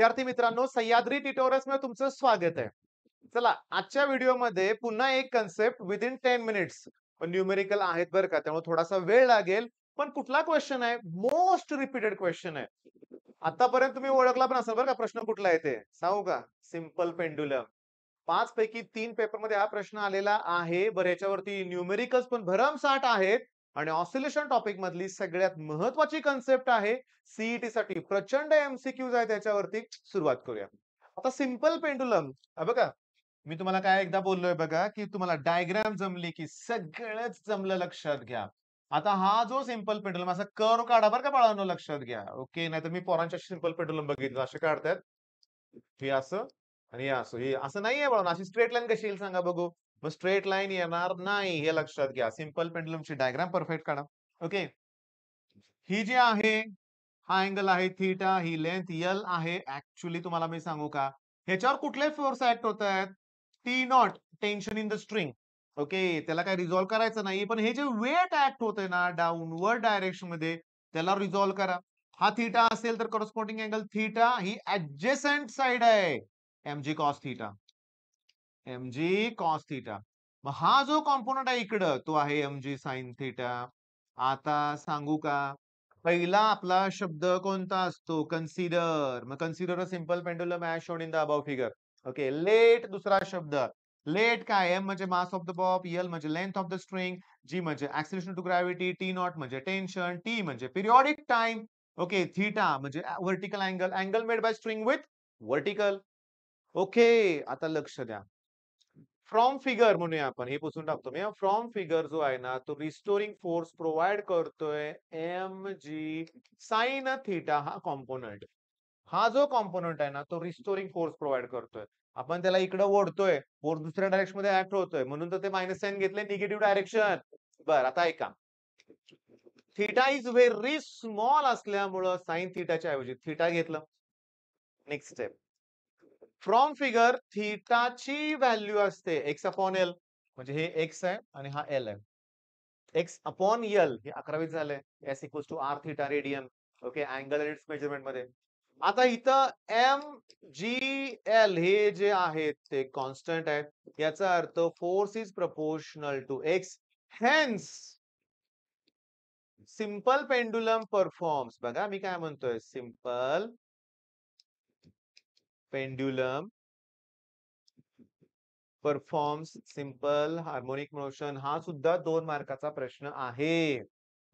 विद्यार्थी मित्रांनो सह्याद्री टिटोरस मध्ये तुमचं स्वागत आहे चला आजच्या व्हिडिओ मध्ये पुन्हा एक concept within ten minutes numerical आहेत बरं का त्यामुळे थोडासा वेळ लागेल पण कुठला क्वेश्चन आहे मोस्ट रिपीटेड क्वेश्चन आहे आतापर्यंत तुम्ही ओळखला पण असाल बरं का प्रश्न कुठला आहे ते सांगू का सिम्पल पेंडुलम पाच पैकी तीन मध्ये हा प्रश्न आलेला आहे बरं याच्यावरती न्यूमेरिकल्स पण भरमसाठ आहेत आणि ऑसिलेशन टॉपिक मधली सगळ्यात महत्वाची कन्सेप्ट आहे सीईटी e साठी प्रचंड एमसीक्यूज आहे त्याच्यावरती सुरुवात करूया आता सिम्पल पेंडुलम बघा मी तुम्हाला काय एकदा बोललोय बघा की तुम्हाला डायग्राम जमली की सगळंच जमलं लक्षात घ्या आता हा जो सिम्पल पेंडुलम असा कर काढा बरं का बाळांनो लक्षात घ्या ओके नाहीतर मी पोरांच्या सिम्पल पेंडुलम बघितलं असे काढतात हे असं आणि हे असं हे असं नाहीये बाळांनो अशी स्ट्रेट लाईन कशी येईल सांगा बघू मग स्ट्रेट लाईन येणार नाही हे लक्षात घ्या सिम्पल ची डायग्राम परफेक्ट काढा ओके ही जी आहे हा अँगल आहे थीटा ही लेंथ यल आहे ऍक्च्युली तुम्हाला मी सांगू का ह्याच्यावर कुठले फोर्स ऍक्ट होत आहेत T naught tension in the string okay त्याला काय रिझॉल्व्ह करायचं नाही पण हे जे वेट ऍक्ट होते ना डाऊनवर्ड डायरेक्शन मध्ये त्याला रिझॉल्व्ह करा हा थीटा असेल तर करस्पॉन्डिंग अँगल थीटा ही ऍडजेसेंट साइड आहे m g cos theta m g cos theta मग हा जो कॉम्पोनंट आहे इकडं तो आहे एम जी साईन थिटा आता सांगू का पहिला आपला शब्द कोणता असतो कन्सिडर मग consider a simple pendulum as shown in the above figure okay let दुसरा शब्द लेट काय एम म्हणजे mass of the bob l म्हणजे length of the string g म्हणजे acceleration to gravity T naught म्हणजे टेन्शन टी म्हणजे periodic time okay theta म्हणजे vertical angle angle made by string with vertical okay आता लक्ष द्या from figure म्हणूया आपण हे पुसून टाकतो मी फ्रॉम फिगर जो आहे ना तो रिस्टोरिंग फोर्स प्रोव्हाइड करतोय एम जी साईन थिटा हा कॉम्पोनंट हा जो कॉम्पोनंट आहे ना तो रिस्टोरिंग फोर्स प्रोव्हाइड करतोय आपण त्याला इकडे ओढतोय फोर्स दुसऱ्या डायरेक्शन मध्ये ऍक्ट होतोय म्हणून तर ते मायनस साइन घेतले निगेटिव्ह डायरेक्शन बर आता ऐका थिटा इज व्हेरी स्मॉल असल्यामुळं साईन थिटाच्या ऐवजी थिटा घेतलं नेक्स्ट स्टेप फ्रॉम फिगर थिटाची व्हॅल्यू असते एक्स अपॉन एल म्हणजे हे एक्स आहे आणि हा एल आहे एक्स अपॉन एल हे अकरावीत झाले s equals to r theta radian okay angle its measurement मध्ये आता इथं एम जी एल हे जे आहेत ते कॉन्स्टंट आहेत याचा अर्थ force is proportional to x hence simple pendulum performs बघा मी काय म्हणतोय simple pendulum performs simple harmonic motion हा सुद्धा दोन मार्काचा प्रश्न आहे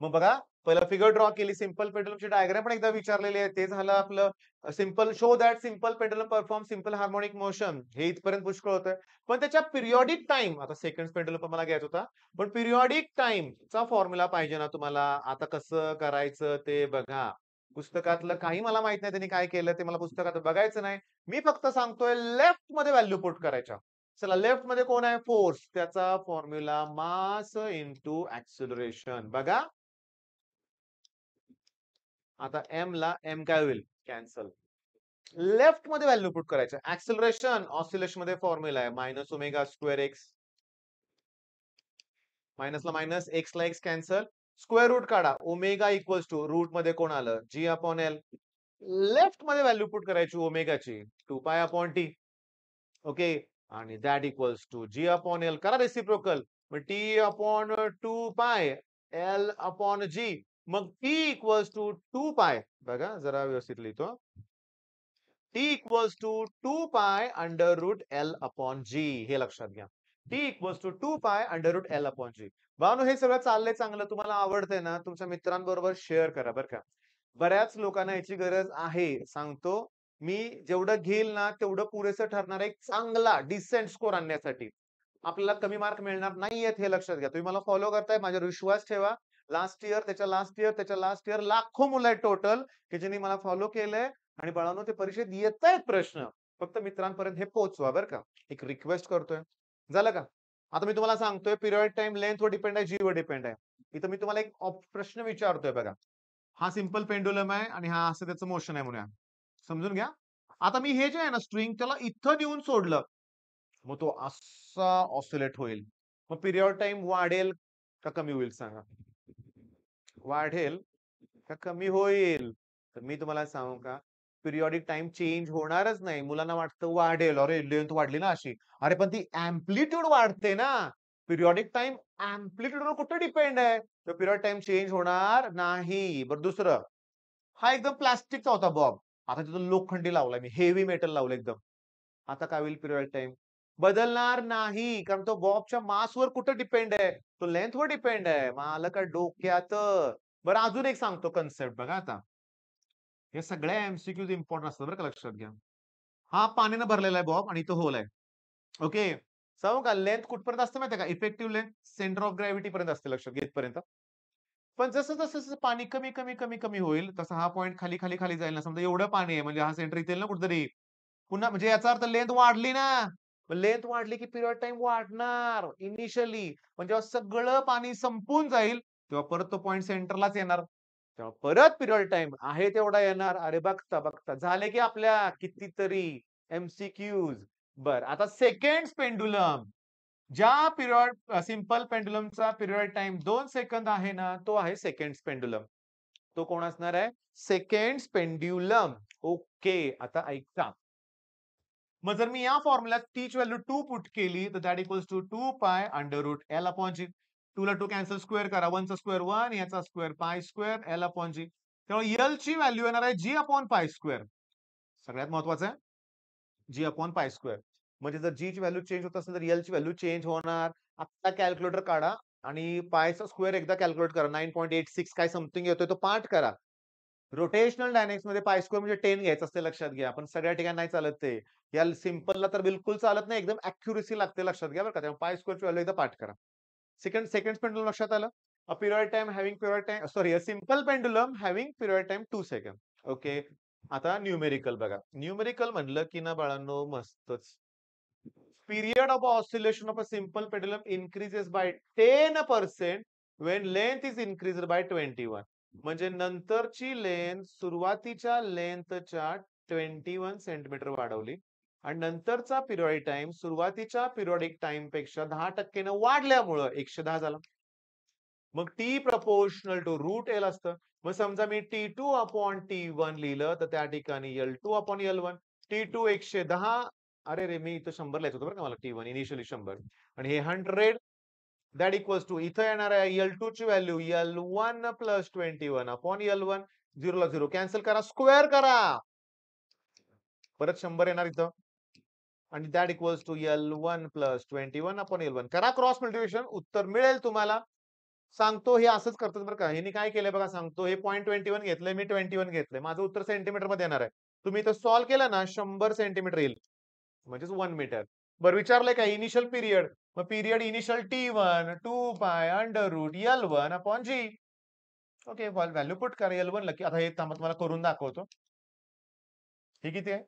मग बघा पहिला फिगर ड्रॉ केली सिंपल पेंडुलमची डायग्राम पण एकदा विचारलेली आहे ते झालं आपलं simple show that simple pendulum perform simple harmonic motion हे इथपर्यंत पुष्कळ होतं पण त्याच्या पिरियॉडिक टाइम आता सेकंड पेंडुलम पण मला घ्यायचा होता पण पिरियॉडिक टाइमचा फॉर्म्युला पाहिजे ना तुम्हाला आता कसं करायचं ते बघा पुस्तकातलं काही मला माहित नाही त्यांनी काय केलं ते मला पुस्तकात बघायचं नाही मी फक्त सांगतोय लेफ्ट मध्ये व्हॅल्यू पुट करायच्या चला लेफ्ट मध्ये कोण आहे फोर्स त्याचा फॉर्म्युला मास इंटू ऍक्सिलरेशन बघा आता एम ला एम काय होईल कॅन्सल लेफ्ट मध्ये व्हॅल्यू पुट करायचं ऍक्सिलरेशन ऑसिलेशन मध्ये फॉर्म्युला आहे minus omega square x minus ला मायनस एक्स ला एक्स कॅन्सल स्क्वेअर रूट काढा ओमेगा इक्वल्स टू रूट मध्ये कोण आलं जी अपॉन एल लेफ्ट मध्ये व्हॅल्यू पुट करायची ओमेगाची two pi upon T okay आणि that equals to g upon l करा रेसिप्रोकल मग T upon two pi l upon g मग टी इक्वल्स टू टू पाय बघा जरा व्यवस्थित लिहितो T equals to two pi under root l upon g हे लक्षात घ्या T equals to two pi under l upon g बानो हे सगळं चाललंय चांगलं तुम्हाला आवडतंय ना तुमच्या मित्रांबरोबर शेअर करा बरं का बऱ्याच लोकांना याची गरज आहे सांगतो मी जेवढं घेईल ना तेवढं पुरेसं ठरणार एक चांगला डिसेंट स्कोर आणण्यासाठी आपल्याला कमी मार्क मिळणार नाहीयेत हे लक्षात घ्या तुम्ही मला फॉलो करताय माझ्यावर विश्वास ठेवा लास्ट इयर त्याच्या लास्ट इयर त्याच्या लास्ट इयर लाखो मुलं आहेत टोटल की ज्यांनी मला फॉलो केलंय आणि बाळानो ते परीक्षेत येत आहेत प्रश्न फक्त मित्रांपर्यंत हे पोहोचवा बरं का एक रिक्वेस्ट करतोय झालं का आता मी तुम्हाला सांगतोय पिरियड टाइम लेंथ वर डिपेंड आहे जी वर डिपेंड आहे इथं मी तुम्हाला एक प्रश्न विचारतोय बघा हा सिंपल पेंडुलम आहे आणि हा असं त्याचं मोशन आहे म्हणूया समजून घ्या आता मी हे जे आहे ना स्ट्रिंग त्याला इथं नेऊन सोडलं मग तो असा ऑसिलेट होईल मग पिरियड टाइम वाढेल का कमी होईल सांगा वाढेल का कमी होईल तर मी तुम्हाला सांगू का पिरियॉडिक टाइम चेंज होणारच नाही मुलांना वाटतं वाढेल अरे लेंथ वाढली ना अशी अरे पण ती अँप्लिट्यूड वाढते ना पिरियॉडिक टाइम वर कुठं डिपेंड आहे तर पिरियॉडिक टाइम चेंज होणार नाही बरं दुसरं हा एकदम प्लास्टिकचा होता बॉब आता तिथं लोखंडी लावला मी हेवी मेटल लावलं एकदम आता काय होईल पिरियॉडिक टाइम बदलणार नाही कारण तो बॉबच्या मासवर कुठं डिपेंड आहे तो लेंथवर डिपेंड आहे मला का डोक्यात बरं अजून एक सांगतो कन्सेप्ट बघा आता हे सगळ्या एमसीक्यूज इम्पॉर्टंट असतात बरं का लक्षात घ्या हा पाण्यानं भरलेला आहे बॉब आणि तो होल आहे ओके सांगू का लेंथ कुठपर्यंत असते माहिती का effective length centre of gravity पर्यंत असते लक्षात पर्यंत पण जसं जसं जसं पाणी कमी कमी कमी कमी होईल तसं हा पॉईंट खाली खाली खाली जाईल ना समजा एवढं पाणी आहे म्हणजे हा सेंटर इथे ना कुठेतरी पुन्हा म्हणजे याचा अर्थ लेंथ वाढली ना लेंथ वाढली की पिरियड टाइम वाढणार इनिशियली पण म्हणजे जेव्हा सगळं पाणी संपून जाईल तेव्हा परत तो पॉईंट सेंटरलाच येणार तेव्हा परत पिरियड टाइम आहे तेवढा येणार अरे बघता बघता झाले की आपल्या कितीतरी एमसीक्यूज बर आता सेकंड पेंडुलम ज्या पिरियड सिंपल पेंडुलमचा पिरियड टाइम दोन सेकंद आहे ना तो आहे सेकंड पेंडुलम तो कोण असणार आहे सेकंड पेंड्युलम ओके आता ऐका मग जर मी या फॉर्म्युल्यात टीच व्हॅल्यू टू पुट केली तर that equals to two pi under root l upon g टूला टू कॅन्सल स्क्वेअर करा वनचा स्क्वेअर वन याचा square pi square l upon g त्यामुळे एल ची व्हॅल्यू येणार आहे जी अपॉन पाय स्क्वेअर सगळ्यात महत्वाचं आहे जी अपॉन पाय स्क्वेअर म्हणजे जर जी ची व्हॅल्यू चेंज होत असेल तर एल ची व्हॅल्यू चेंज होणार आता कॅल्क्युलेटर काढा आणि पायचा स्क्वेअर एकदा कॅल्क्युलेट करा नाईन पॉईंट एट सिक्स काय समथिंग येतोय तो पाठ करा रोटेशनल डायनेक्स मध्ये पाय स्क्वेअर म्हणजे टेन घ्यायचं असते लक्षात घ्या पण सगळ्या ठिकाणी नाही चालत ते या सिम्पलला तर बिलकुल चालत नाही एकदम अॅक्युरेसी लागते लक्षात घ्या बरं का त्यामुळे पाय ची व्हॅल्यू एकदा पाठ करा सेकंड सेकंड पेंडुलम लक्षात आलं a period time having period time sorry a simple pendulum having period time two second okay आता न्यूमेरिकल बघा न्यूमेरिकल म्हणलं की ना बाळांनो मस्तच period of oscillation of a simple pendulum increases by ten percent when length is increase by twenty one म्हणजे नंतरची length सुरुवातीच्या लेंथच्या ट्वेंटी वन सेंटीमीटर वाढवली आणि नंतरचा पिरियॉडिक टाइम सुरुवातीच्या पिरियॉडिक टाइम पेक्षा दहा टक्केनं वाढल्यामुळं एकशे दहा झाला मग T proportional to root l असतं मग समजा मी T two upon T one लिहिलं तर त्या ठिकाणी l two upon l one T two एकशे दहा अरे रे मी इथं शंभर लिहायचं होतं बरं का मला टी वन इनिशियली शंभर आणि हे हंड्रेड दॅट इक्वल्स टू इथं येणार आहे एल टू ची value l one plus twenty one upon l one झिरोला झिरो कॅन्सल करा स्क्वेअर करा परत शंभर येणार इथं आणि that equals to l one plus twenty one upon l one करा क्रॉस मल्टिप्लिकेशन उत्तर मिळेल तुम्हाला सांगतो हे असंच करतात बरं का हे काय केलंय बघा सांगतो हे पॉईंट ट्वेंटी वन घेतलंय मी ट्वेंटी वन घेतलंय माझं उत्तर सेंटीमीटर मध्ये येणार आहे तुम्ही इथं सॉल्व्ह केलं ना शंभर सेंटीमीटर येईल म्हणजेच वन मीटर बर विचारलंय का इनिशियल पिरियड मग period initial T one two by under root l one upon g okay value put करा एल वन लकी आता हे तुम्हाला करून दाखवतो हे किती आहे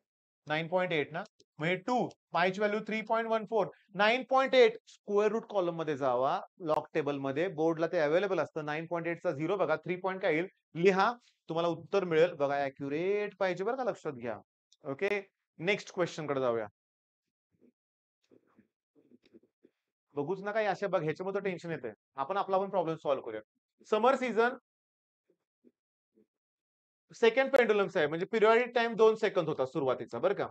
नाईन पॉईंट एट ना म्हणजे टू पाईच value three point one four nine point eight square root column मध्ये जावा लॉक टेबल मध्ये बोर्डला ते अवेलेबल असतं नाईन पॉईंट एटचा झिरो बघा थ्री पॉईंट काय येईल लिहा तुम्हाला उत्तर मिळेल बघा अॅक्युरेट पाहिजे बरं का लक्षात घ्या ओके नेक्स्ट क्वेश्चन कडे जाऊया बघूच ना काही अशा बघ ह्याच्यामध्ये टेन्शन येते आपण आपला पण प्रॉब्लेम सॉल्व्ह करूया समर सीजन सेकंड पेंडुलम आहे म्हणजे पिरियॉडिक टाइम दोन सेकंद होता सुरुवातीचा बरं का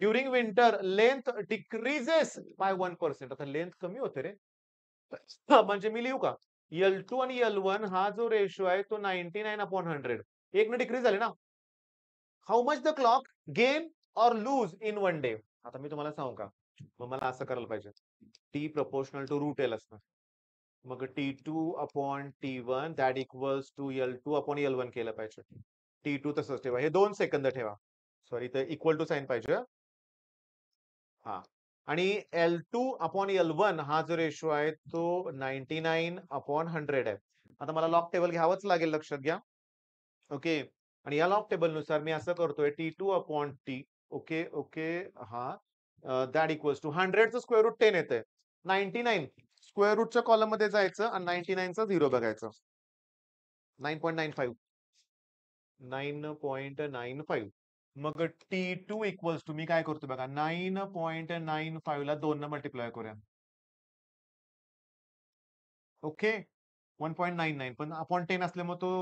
during winter length decreases by one percent आता लेंथ कमी होते रे म्हणजे मी लिहू का एल टू आणि एल वन हा जो रेशो आहे तो नाईन्टी नाईन अपॉन हंड्रेड एक ना डिक्रीज झाले ना how much the clock gain or lose in one day आता मी तुम्हाला सांगू का मग मला असं करायला पाहिजे T proportional to root l असणार मग T two upon T one that equals to l two upon l one केलं पाहिजे टी टू तसंच ठेवा हे दोन सेकंद ठेवा सॉरी तर इक्वल टू साईन पाहिजे हा आणि l two upon l one हा जो रेशो आहे तो नाईन्टी नाईन अपॉन हंड्रेड आहे आता मला लॉक टेबल घ्यावंच लागेल लक्षात घ्या ओके आणि या लॉक टेबल नुसार मी असं करतोय T two upon T okay okay हा दॅट इक्वल्स टू हंड्रेडचं स्क्वेअर रूट टेन येते नाईन्टी नाईन स्क्वेअर रूटच्या कॉलम मध्ये जायचं आणि नाईन्टी नाईनचा झिरो बघायचं nine point nine five nine point nine five मग टी टू इक्वल्स टू मी काय करतो बघा नाईन पॉईंट नाईन फाईव्ह ला दोन न मल्टिप्लाय करूया okay one point nine nine पण अपॉन टेन असल्यामुळे तो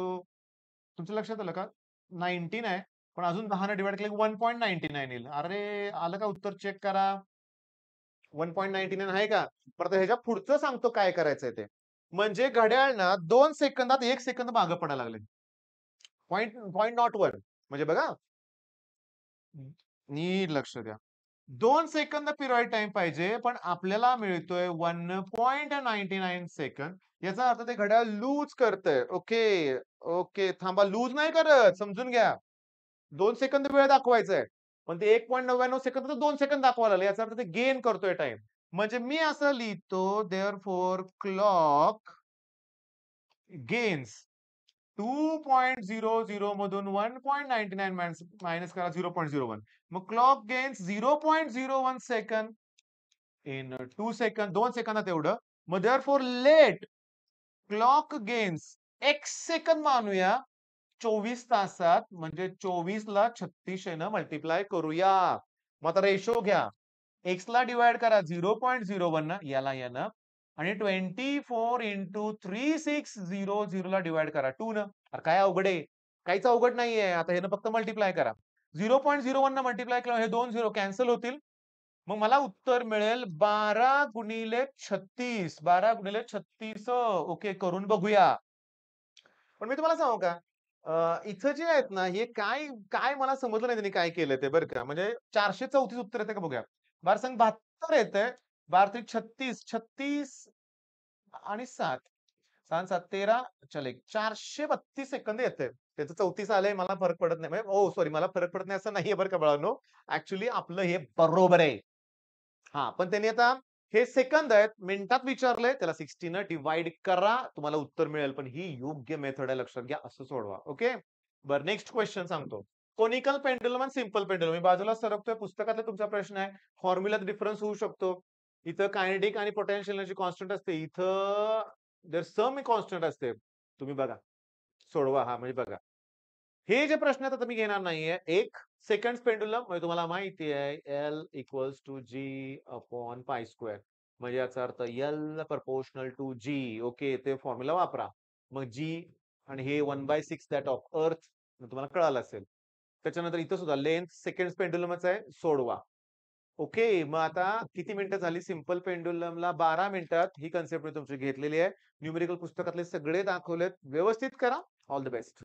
तुमच्या लक्षात आलं का नाईन्टीन आहे पण अजून दहा डिवाइड केलं वन पॉईंट नाईन्टी नाईन येईल अरे आलं का उत्तर चेक करा वन पॉईंट नाईन्टी नाईन आहे का परत ह्याच्या पुढचं सांगतो काय करायचंय ते म्हणजे ना दोन सेकंदात एक सेकंद माग पडायला लागले पॉईंट पॉईंट नॉट वन म्हणजे बघा नीट लक्ष द्या दोन सेकंद पिरियड टाइम पाहिजे पण आपल्याला मिळतोय वन पॉइंट नाईन्टी नाईन सेकंद याचा अर्थ ते घड्याळ लूज करतय ओके ओके थांबा लूज नाही करत समजून घ्या दोन सेकंद वेळ आहे पण ते एक पॉईंट नव्याण्णव सेकंद दोन सेकंद दाखवायला लागले याचा अर्थ ते गेन करतोय टाइम म्हणजे मी असं लिहितो therefore clock gains two point zero zero मधून one point ninety nine minus करा झिरो पॉईंट झिरो वन मग clock gains zero point zero one सेकंद इन टू सेकंद दोन सेकंदात एवढं मग therefore let clock gains x सेकंद मानूया चोवीस तासात म्हणजे चोवीस ला छत्तीस येणं मल्टिप्लाय करूया मग आता रेशो घ्या एक्स ला डिवाइड करा झिरो पॉईंट झिरो वन याला ना आणि twenty four into three six zero zero ला डिवाइड करा टू ना काय अवघड आहे काहीच अवघड नाहीये आता हे फक्त मल्टिप्लाय करा झिरो पॉईंट झिरो वन ना मल्टिप्लाय केलं हे दोन झिरो कॅन्सल होतील मग मला उत्तर मिळेल बारा गुणिले छत्तीस बारा गुणिले छत्तीस ओके करून बघूया पण मी तुम्हाला सांगू का इथं जे आहेत ना, हे काय काय मला समजलं नाही त्यांनी काय केलं ते बरं का. म्हणजे चारशे चौतीस उत्तर येते का बघूया. बारसंघ संघ येत येतंय. भारत छत्तीस छत्तीस आणि सात सहा सात तेरा चले चारशे बत्तीस 432 सेकंद येते त्याचं चौतीस आलंय मला फरक पडत नाही. म्हणजे ओ सॉरी मला फरक पडत नाही असं नाहीये बरं का बाळांनो. ऍक्च्युली आपलं हे बरोबर आहे. हा पण त्यांनी आता हे सेकंद आहेत मिनिटात विचारलंय त्याला सिक्स्टीनं डिवाइड करा तुम्हाला उत्तर मिळेल पण ही योग्य मेथड आहे लक्षात घ्या असं सोडवा ओके बरं नेक्स्ट क्वेश्चन सांगतो कोनिकल पेंडुलम आणि सिम्पल पेंडुलम मी बाजूला सरकतोय पुस्तकातला तुमचा प्रश्न आहे फॉर्म्युलात डिफरन्स होऊ शकतो इथं कायनेटिक आणि पोटेन्शियल एनर्जी कॉन्स्टंट असते इथं जर सम कॉन्स्टंट असते तुम्ही बघा सोडवा हा म्हणजे बघा हे जे प्रश्न आहेत आता मी घेणार नाहीये एक सेकंड पेंडुलम म्हणजे तुम्हाला माहिती आहे l equals to g upon pi square म्हणजे याचा अर्थ l proportional to g okay ते फॉर्म्युला वापरा मग जी आणि हे one by six that of earth तुम्हाला कळालं असेल त्याच्यानंतर इथं सुद्धा लेंथ सेकंड पेंडुलमच आहे सोडवा ओके मग आता किती मिनिटं झाली सिम्पल पेंडुलमला बारा मिनिटात ही कन्सेप्ट मी तुमची घेतलेली आहे न्यूमेरिकल पुस्तकातले सगळे दाखवलेत व्यवस्थित करा ऑल द बेस्ट